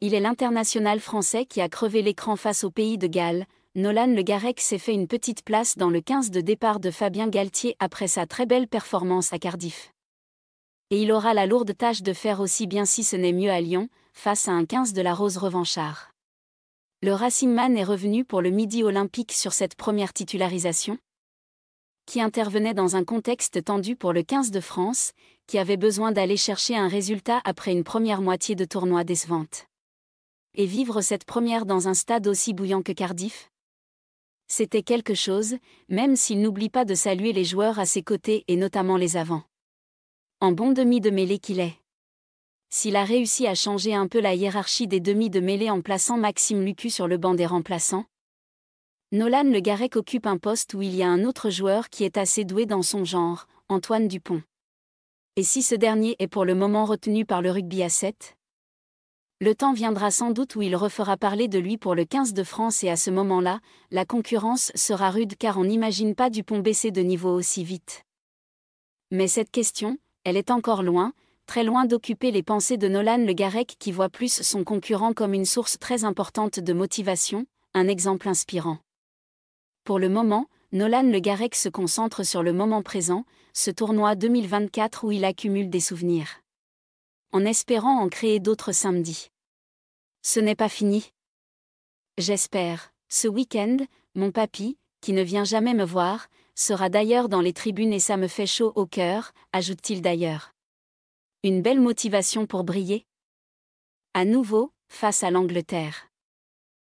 Il est l'international français qui a crevé l'écran face au pays de Galles. Nolan Le Garec s'est fait une petite place dans le 15 de départ de Fabien Galtier après sa très belle performance à Cardiff. Et il aura la lourde tâche de faire aussi bien si ce n'est mieux à Lyon, face à un 15 de la Rose Revanchard. Le Racing Man est revenu pour le midi olympique sur cette première titularisation, qui intervenait dans un contexte tendu pour le 15 de France, qui avait besoin d'aller chercher un résultat après une première moitié de tournoi décevante et vivre cette première dans un stade aussi bouillant que Cardiff C'était quelque chose, même s'il n'oublie pas de saluer les joueurs à ses côtés et notamment les avants. En bon demi de mêlée qu'il est. S'il a réussi à changer un peu la hiérarchie des demi de mêlée en plaçant Maxime Lucu sur le banc des remplaçants, Nolan Le Garec occupe un poste où il y a un autre joueur qui est assez doué dans son genre, Antoine Dupont. Et si ce dernier est pour le moment retenu par le rugby à 7 le temps viendra sans doute où il refera parler de lui pour le 15 de France et à ce moment-là, la concurrence sera rude car on n'imagine pas Dupont baisser de niveau aussi vite. Mais cette question, elle est encore loin, très loin d'occuper les pensées de Nolan Le Garec qui voit plus son concurrent comme une source très importante de motivation, un exemple inspirant. Pour le moment, Nolan Le Garec se concentre sur le moment présent, ce tournoi 2024 où il accumule des souvenirs en espérant en créer d'autres samedis. Ce n'est pas fini. J'espère, ce week-end, mon papy, qui ne vient jamais me voir, sera d'ailleurs dans les tribunes et ça me fait chaud au cœur, ajoute-t-il d'ailleurs. Une belle motivation pour briller. À nouveau, face à l'Angleterre.